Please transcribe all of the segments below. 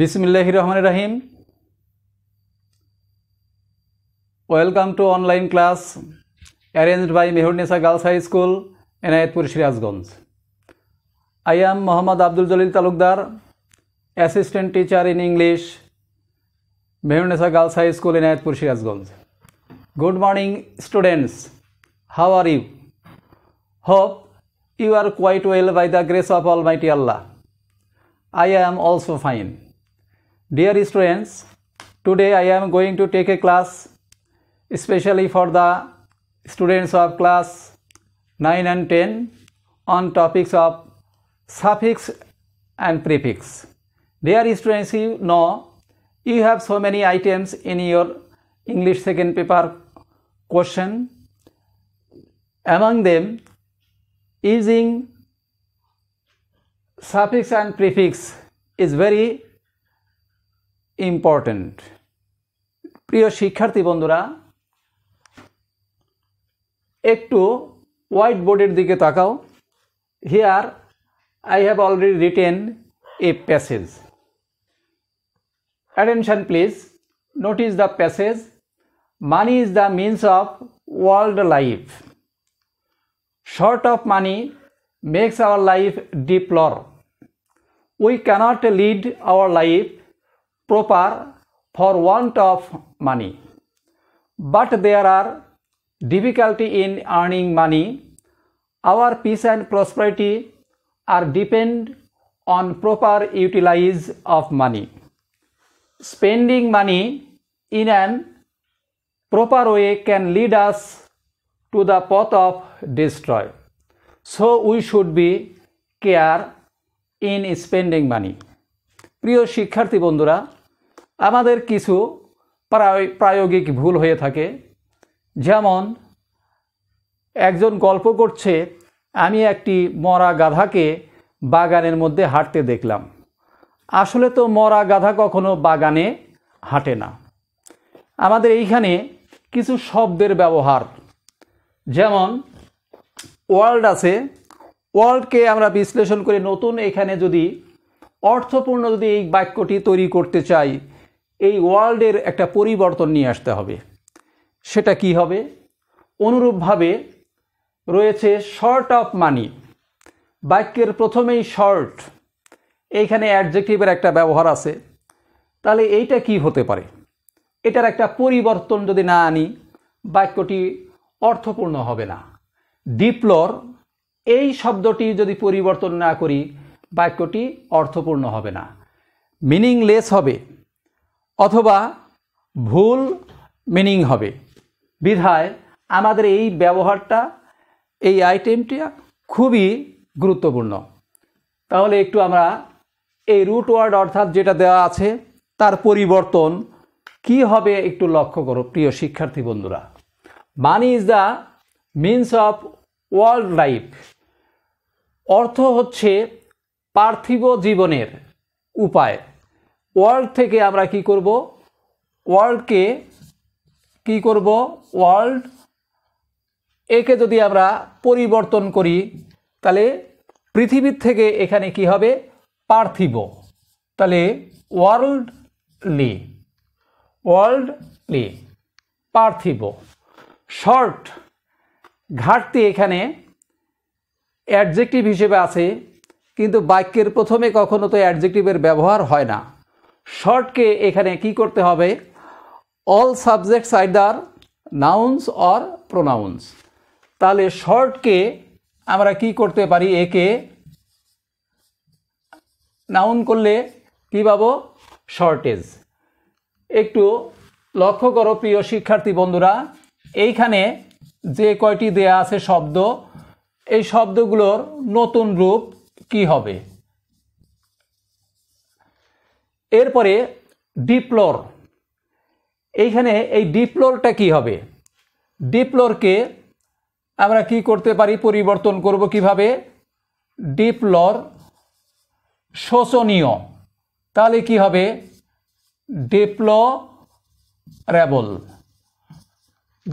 বিসমিল্লাহ রহমান রাহিম welcome to online class arranged by Meherunnesa girls high school Enayetpur Sirajganj I am Mohammad Abdul Jalil Talukdar assistant teacher in English Meherunnesa girls high school Enayetpur Sirajganj good morning students how are you hope you are quite well by the grace of almighty Allah I am also fine Dear students, today I am going to take a class especially for the students of class 9 and 10 on topics of suffix and prefix. Dear students, you know you have so many items in your English second paper question. Among them, using suffix and prefix is very important প্রিয় শিক্ষার্থী বন্ধুরা একটু white বোর্ডের দিকে তাকাও here I have already written a passage attention please notice the passage money is the means of world life short of money makes our life deplore we cannot lead our life proper for want of money. But there are difficulty in earning money. Our peace and prosperity are depend on proper utilize of money. Spending money in an proper way can lead us to the path of destroy. So we should be care in spending money. প্রিয় শিক্ষার্থী বন্ধুরা আমাদের কিছু প্রায় প্রায়োগিক ভুল হয়ে থাকে যেমন একজন গল্প করছে আমি একটি মরা গাধাকে বাগানের মধ্যে হাঁটতে দেখলাম আসলে তো মরা গাধা কখনো বাগানে হাঁটে না আমাদের এইখানে কিছু শব্দের ব্যবহার যেমন ওয়ার্ল্ড আছে ওয়ার্ল্ডকে আমরা বিশ্লেষণ করে নতুন এখানে যদি অর্থপূর্ণ যদি এই বাক্যটি তৈরি করতে চাই এই ওয়ার্ল্ডের একটা পরিবর্তন নিয়ে আসতে হবে সেটা কি হবে অনুরূপভাবে রয়েছে শর্ট অফ মানি বাক্যের প্রথমেই শর্ট এইখানে অ্যাডজেক্টিভের একটা ব্যবহার আছে তাহলে এইটা কি হতে পারে এটার একটা পরিবর্তন যদি না আনি বাক্যটি অর্থপূর্ণ হবে না ডিপ্লোর এই শব্দটি যদি পরিবর্তন না করি বাক্যটি অর্থপূর্ণ হবে না মিনিংলেস হবে অথবা ভুল মিনিং হবে বিধায় আমাদের এই ব্যবহারটা এই আইটেমটি খুবই গুরুত্বপূর্ণ তাহলে একটু আমরা এই রুট ওয়ার্ড অর্থাৎ যেটা দেওয়া আছে তার পরিবর্তন কি হবে একটু লক্ষ্য করো প্রিয় শিক্ষার্থী বন্ধুরা money is the means of world life অর্থ হচ্ছে পার্থিব জীবনের উপায় ওয়ার্ল্ড থেকে আমরা কি করব ওয়ার্ল্ডকে কি করব ওয়ার্ল্ড একে যদি আমরা পরিবর্তন করি তাহলে পৃথিবীর থেকে এখানে কি হবে পার্থিব তাহলে ওয়ার্ল্ড ওয়ার্ল্ড লি পার্থিব শর্ট ঘাটতি এখানে অ্যাডজেক্টিভ হিসেবে আছে কিন্তু বাক্যের প্রথমে কখনো তো অ্যাডজেক্টিভের ব্যবহার হয় না শর্টকে এখানে কি করতে হবে all subjects either nouns or pronouns তাহলে শর্টকে আমরা কি করতে পারি একে নাউন করলে কি পাবো শর্টেজ একটু লক্ষ্য করো প্রিয় শিক্ষার্থী বন্ধুরা এইখানে যে কয়টি দেয়া আছে শব্দ এই শব্দগুলোর নতুন রূপ কি হবে এরপরে ডিপ্লোর এইখানে এই ডিপ্লোরটা কি হবে ডিপ্লোরকে আমরা কি করতে পারি পরিবর্তন করব কিভাবে ডিপ্লোর শোষণীয় তাহলে কি হবে deplorable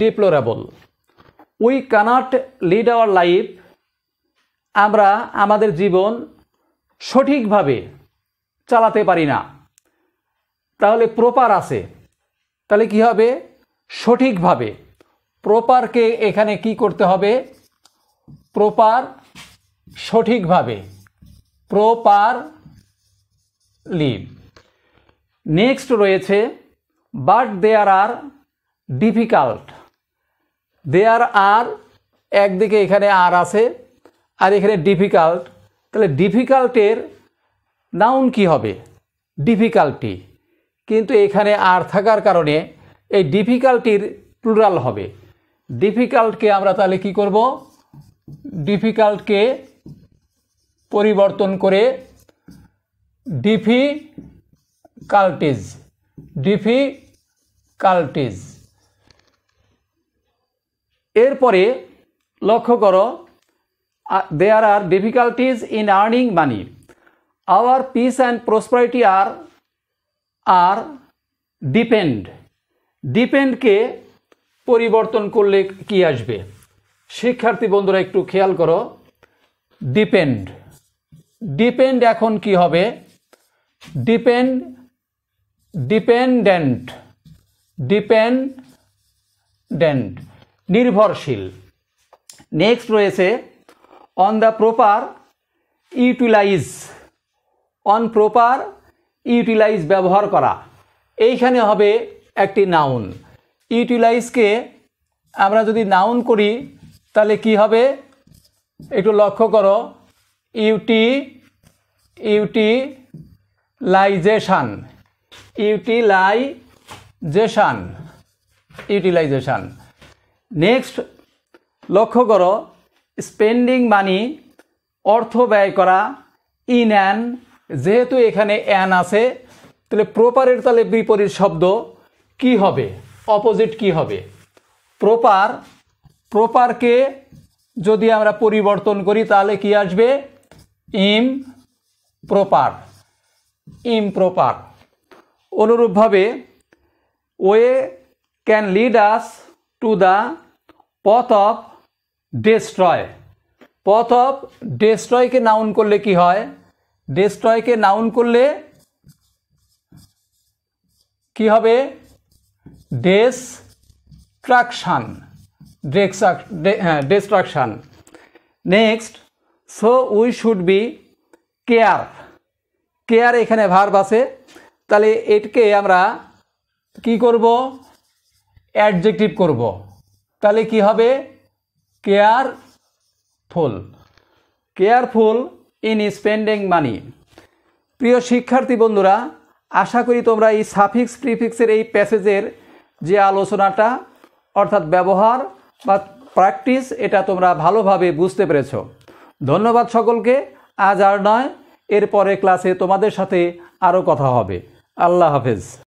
deplorable we cannot lead our life আমরা আমাদের জীবন সঠিকভাবে চালাতে পারি না তাহলে প্রপার আছে তাহলে কি হবে সঠিকভাবে প্রপারকে এখানে কি করতে হবে প্রপার সঠিকভাবে প্রপার লিভ নেক্সট রয়েছে but there are difficult there are একদিকে এখানে আর আছে আর এখানে ডিফিকাল্ট তাহলে ডিফিকাল্টের নাউন কি হবে ডিফিকাল্টি কিন্তু এখানে আর থাকার কারণে এই ডিফিকাল্টির প্লুরাল হবে ডিফিকাল্টকে আমরা তাহলে কি করব ডিফিকাল্টকে পরিবর্তন করে ডিফিকাল্টিজ ডিফিকাল্টিজ এরপরে লক্ষ্য করো there are difficulties in earning money our peace and prosperity are are depend ডিপেন্ডকে পরিবর্তন করলে কি আসবে শিক্ষার্থী বন্ধুরা একটু খেয়াল করো ডিপেন্ড ডিপেন্ড এখন কি হবে ডিপেন্ড ডিপেন্ডেন্ট ডিপেন্ডেন্ট নির্ভরশীল নেক্সট রয়েছে on the proper utilize on proper utilize ব্যবহার করা এইখানে হবে একটি নাউন ইউটিলাইজকে আমরা যদি নাউন করি তাহলে কি হবে একটু লক্ষ্য করো ইউটি ইউটিলাইজেশান ইউটিলাইজেশান ইউটিলাইজেশান নেক্সট লক্ষ্য করো স্পেন্ডিং মানি অর্থ ব্যয় করা ইন অ্যান্ড যেহেতু এখানে অ্যান আছে তাহলে প্রপারের তালে বিপরীত শব্দ কি হবে অপোজিট কি হবে প্রপার প্রপারকে যদি আমরা পরিবর্তন করি তাহলে কি আসবে ইম প্রপার ইম প্রপার অনুরূপভাবে way can lead us to the পথ অফ ডেস্ট্রয় পথ অফ ডেস্ট্রয়কে নাউন করলে কি হয় ডেস্ট্রয়কে নাউন করলে কি হবে destruction destruction next so we should be care care এখানে ভার্ব আছে তাহলে এটকে আমরা কি করব অ্যাডজেক্টিভ করব তাহলে কি হবে careful careful in spending money প্রিয় শিক্ষার্থী বন্ধুরা আশা করি তোমরা এই সাফিক্স প্রিফিক্সের এই প্যাসেজের যে আলোচনাটা অর্থাৎ ব্যবহার বা প্র্যাকটিস এটা তোমরা ভালোভাবে বুঝতে পেরেছ ধন্যবাদ সকলকে আজ আর নয় এরপরে ক্লাসে তোমাদের সাথে আরও কথা হবে আল্লাহ হাফেজ